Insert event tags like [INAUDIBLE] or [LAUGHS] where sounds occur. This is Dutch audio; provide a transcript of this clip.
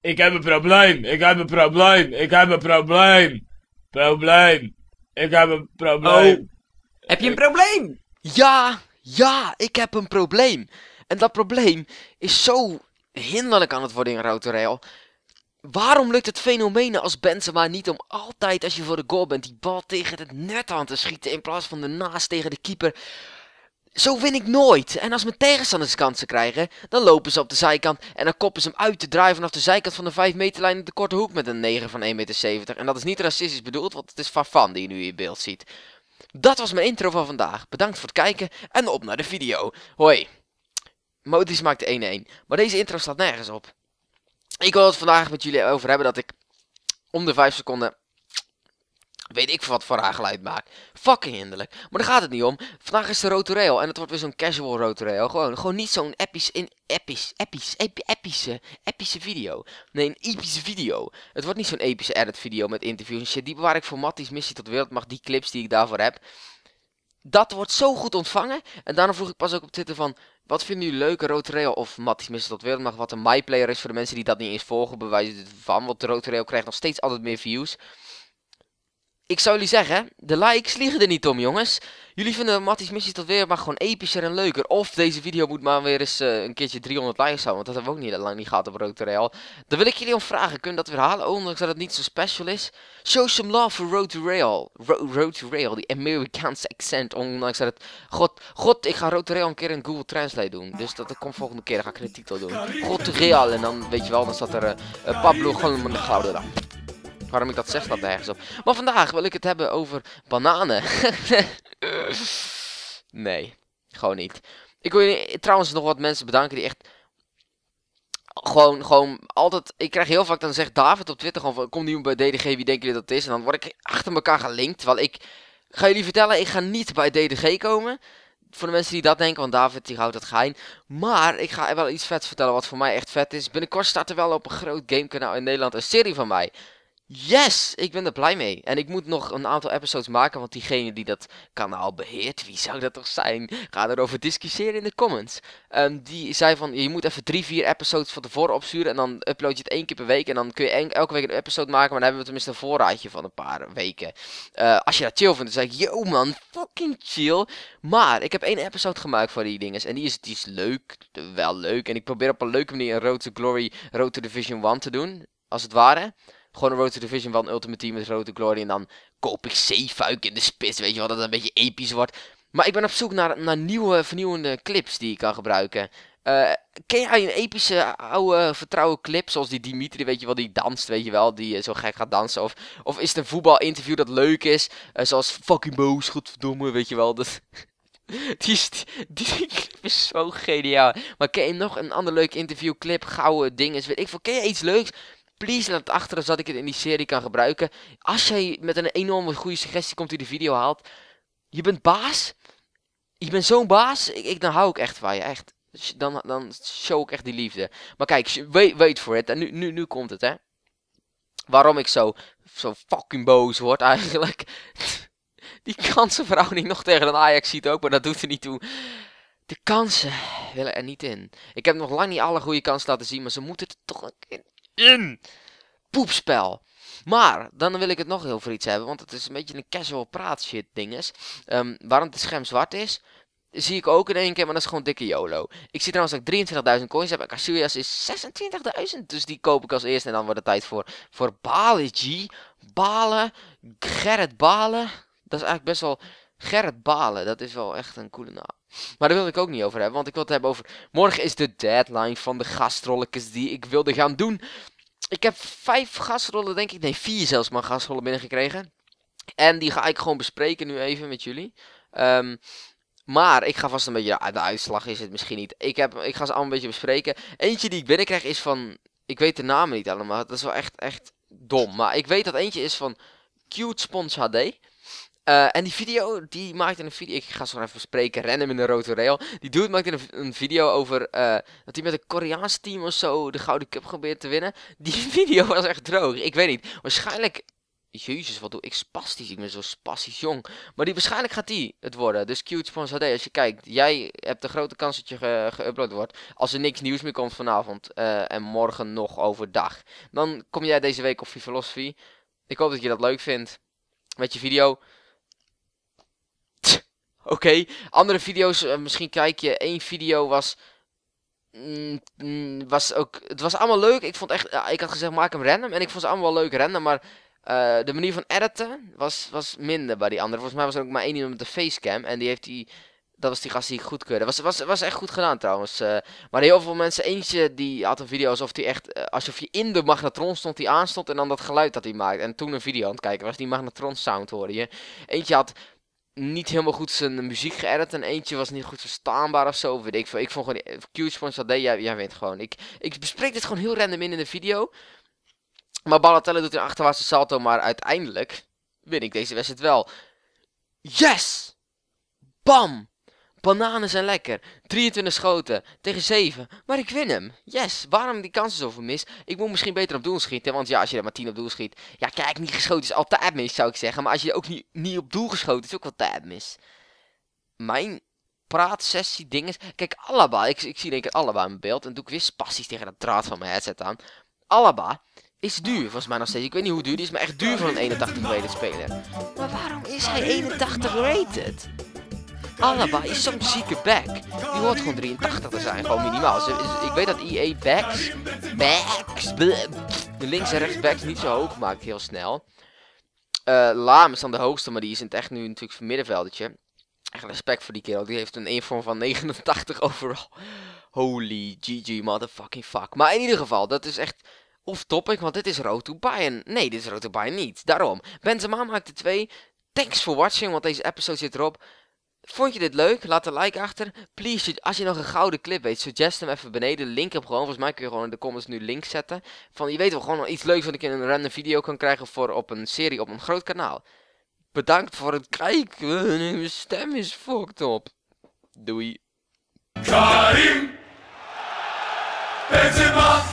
Ik heb een probleem, ik heb een probleem, ik heb een probleem. Probleem, ik heb een probleem. Oh. Heb je een probleem? Ja, ja, ik heb een probleem. En dat probleem is zo hinderlijk aan het worden in Rotorail. Waarom lukt het fenomeen als Benzema niet om altijd als je voor de goal bent die bal tegen het net aan te schieten in plaats van naast tegen de keeper? Zo win ik nooit. En als mijn tegenstanders kansen krijgen, dan lopen ze op de zijkant en dan koppen ze hem uit te draaien vanaf de zijkant van de 5 meterlijn in de korte hoek met een 9 van 1,70 meter. En dat is niet racistisch bedoeld, want het is Farfan die je nu in beeld ziet. Dat was mijn intro van vandaag. Bedankt voor het kijken en op naar de video. Hoi. Modis maakt 1-1. Maar deze intro staat nergens op. Ik wil het vandaag met jullie over hebben dat ik om de 5 seconden Weet ik wat voor haar geluid maakt. Fucking hinderlijk. Maar daar gaat het niet om. Vandaag is de Rotorail en het wordt weer zo'n casual Rotorail. Gewoon, gewoon niet zo'n episch, in, episch, episch, epische, epische video. Nee, een epische video. Het wordt niet zo'n epische edit video met interviews en shit. Die bewaar ik voor Matties Missie tot Wereldmacht, die clips die ik daarvoor heb. Dat wordt zo goed ontvangen. En daarom vroeg ik pas ook op Twitter van... Wat vinden jullie leuke Rotorail of Matties Missie tot Wereldmacht? Wat een MyPlayer is voor de mensen die dat niet eens volgen. Bewijzen van, want Rotorail krijgt nog steeds altijd meer views ik zou jullie zeggen, de likes liegen er niet om, jongens. Jullie vinden Matties Missies tot weer maar gewoon epischer en leuker. Of deze video moet maar weer eens eh, een keertje 300 likes houden. Want dat hebben we ook niet lang niet gehad op Road to Rail. wil ik jullie om vragen. Kunnen we dat weer halen? Ondanks dat het niet zo special is. Show some love for Road to Rail. Road to Rail, die Amerikaanse accent. Ondanks dat het... God, God, ik ga Road to Rail een keer in Google Translate doen. Dus dat, dat komt volgende keer. Dan ga ik een titel doen. God to Real. En dan, weet je wel, dan staat er uh, Pablo gewoon de Waarom ik dat zeg, dat nergens op. Maar vandaag wil ik het hebben over bananen. [LAUGHS] nee, gewoon niet. Ik wil trouwens nog wat mensen bedanken die echt... Gewoon, gewoon altijd... Ik krijg heel vaak dan zegt David op Twitter gewoon van... Kom nu bij DDG, wie denken jullie dat het is? En dan word ik achter elkaar gelinkt. Want ik... Ga jullie vertellen, ik ga niet bij DDG komen voor de mensen die dat denken, want David die houdt dat geheim. Maar ik ga wel iets vets vertellen wat voor mij echt vet is. Binnenkort staat er wel op een groot gamekanaal in Nederland een serie van mij. Yes, ik ben er blij mee. En ik moet nog een aantal episodes maken, want diegene die dat kanaal beheert, wie zou dat toch zijn? Ga erover discussiëren in de comments. Ehm, die zei van, je moet even drie, vier episodes van tevoren opsturen en dan upload je het één keer per week. En dan kun je elke week een episode maken, maar dan hebben we tenminste een voorraadje van een paar weken. Eh, als je dat chill vindt, dan zeg ik, yo man, fucking chill. Maar ik heb één episode gemaakt van die dinges en die is, die is leuk, wel leuk. En ik probeer op een leuke manier een Road to Glory, Road Division 1 te doen, als het ware. Gewoon een Road Division van Ultimate Team met Road Glory. En dan koop ik zeefuik in de spits. Weet je wel, dat het een beetje episch wordt. Maar ik ben op zoek naar, naar nieuwe, vernieuwende clips die ik kan gebruiken. Eh, ken jij een epische oude vertrouwde clip? Zoals die Dimitri, weet je wel, die danst, weet je wel, die eh, zo gek gaat dansen. Of, of is het een voetbalinterview dat leuk is? Eh, zoals fucking boos, godverdomme, weet je wel. Dat, [LAUGHS] die, die, clip is zo geniaal. Maar ken je nog een ander leuk interviewclip? Gouden dingen, weet ik veel. Ken je iets leuks? please laat het achter zodat ik het in die serie kan gebruiken. Als jij met een enorme goede suggestie komt die de video haalt. Je bent baas. Je bent zo'n baas. Ik, dan hou ik echt van je. Echt. Dus dan, dan show ik echt die liefde. Maar kijk, wait, voor for it. En nu, nu, nu komt het, hè. Waarom ik zo, zo fucking boos word eigenlijk. [LAUGHS] die kansenverhouding [LAUGHS] nog tegen een Ajax ziet ook, maar dat doet er niet toe. De kansen willen er niet in. Ik heb nog lang niet alle goede kansen laten zien, maar ze moeten er toch een Poepspel. Maar, dan wil ik het nog heel over iets hebben, want het is een beetje een casual praat shit dinges. Ehm, waarom het scherm zwart is, zie ik ook in één keer, maar dat is gewoon dikke YOLO. Ik zie trouwens dat ik 23.000 coins heb en is 26.000, dus die koop ik als eerste. En dan wordt het tijd voor, voor Balen, G. Balen, Gerrit Balen. Dat is eigenlijk best wel... Gerrit Balen, dat is wel echt een coole naam. Maar daar wil ik ook niet over hebben, want ik wil het hebben over... Morgen is de deadline van de gastrolletjes die ik wilde gaan doen ik heb vijf gasrollen, denk ik. Nee, vier zelfs maar gasrollen binnengekregen. En die ga ik gewoon bespreken nu even met jullie. Ehm, maar ik ga vast een beetje. de uitslag is het misschien niet. Ik, heb, ik ga ze allemaal een beetje bespreken. Eentje die ik binnenkrijg is van. Ik weet de namen niet allemaal. Dat is wel echt, echt dom. Maar ik weet dat eentje is van Cute Spons HD. Eh, en die video, die maakte een video. Ik ga zo even spreken, random in de rode rail. Die dude maakte een, video over eh, dat hij met een Koreaans team of zo de Gouden Cup probeert te winnen. Die [LAUGHS] video was echt droog. Ik weet niet. Waarschijnlijk. Jezus, wat doe ik spastisch? Ik ben zo spastisch jong. Maar die, waarschijnlijk gaat die het worden. Dus Cute Sponsor HD, als je kijkt, jij hebt de grote kans dat je geüpload wordt. Als er niks nieuws meer komt vanavond eh, en morgen nog overdag. Dan kom jij deze week op Philosophy. Ik hoop dat je dat leuk vindt. Met je video. Oké, andere video's, eh, misschien kijk je. één video was. Mm, mm, was ook, het was allemaal leuk. Ik vond echt. ik had gezegd, maak hem random. En ik vond ze allemaal wel leuk random. Maar eh, de manier van editen was, was minder bij die andere. Volgens mij was er ook maar één iemand met de facecam. En die heeft die. Dat was die gast die ik goedkeurde. Was, was, was echt goed gedaan trouwens. Eh. maar heel veel mensen, eentje die had een video alsof hij echt. alsof je in de magnetron stond, die aanstond. En dan dat geluid dat hij maakt. En toen een video aan het kijken was. Die magnetron sound hoorde je. Eentje had niet helemaal goed zijn muziek geëdit. En eentje was niet goed verstaanbaar of zo. Weet ik, veel. ik vond gewoon. Eh, q Sponge dat deed. Jij, jij weet gewoon. Ik, ik bespreek dit gewoon heel random in in de video. Maar Balatelle doet een achterwaartse salto. Maar uiteindelijk win ik deze wedstrijd wel. Yes! Bam! Bananen zijn lekker. 23 schoten tegen 7. Maar ik win hem. Yes, waarom die kansen zoveel mis? Ik moet misschien beter op doel schieten. Want ja, als je er maar 10 op doel schiet. Ja, kijk, niet geschoten is altijd mis, zou ik zeggen. Maar als je ook niet, niet op doel geschoten is, ook altijd mis. Mijn praatsessie is, Kijk, Alaba. Ik, ik zie denk ik Alaba in mijn beeld. En doe ik weer spassies tegen dat draad van mijn headset aan. Alaba is duur, volgens mij nog steeds. Ik weet niet hoe duur die is, maar echt duur voor een 81 rated speler. Maar waarom is hij 81 rated? Alaba is zo'n zieke back. Die hoort gewoon 83 te zijn, gewoon minimaal. ik weet dat EA backs, backs, de links en rechts backs niet zo hoog maakt heel snel. Uh, Laam is dan de hoogste, maar die is in het echt nu natuurlijk van middenveldetje. Echt respect voor die kerel, die heeft een invorm van 89 [LAUGHS] overal. Holy GG motherfucking fuck. Maar in ieder geval, dat is echt off-topic, want dit is Roto Bayern. Nee, dit is Roto Bayern niet. Daarom, Benzema maakt de twee. Thanks for watching, want deze episode zit erop. Vond je dit leuk? Laat een like achter. Please, als je nog een gouden clip weet, suggest hem even beneden. Link hem gewoon. Volgens mij kun je gewoon in de comments nu links zetten. Van, je weet wel, gewoon iets leuks wat ik in een random video kan krijgen voor op een serie op een groot kanaal. Bedankt voor het kijken. Mijn [LAUGHS] stem is fucked op. Doei. Karim! Benzema!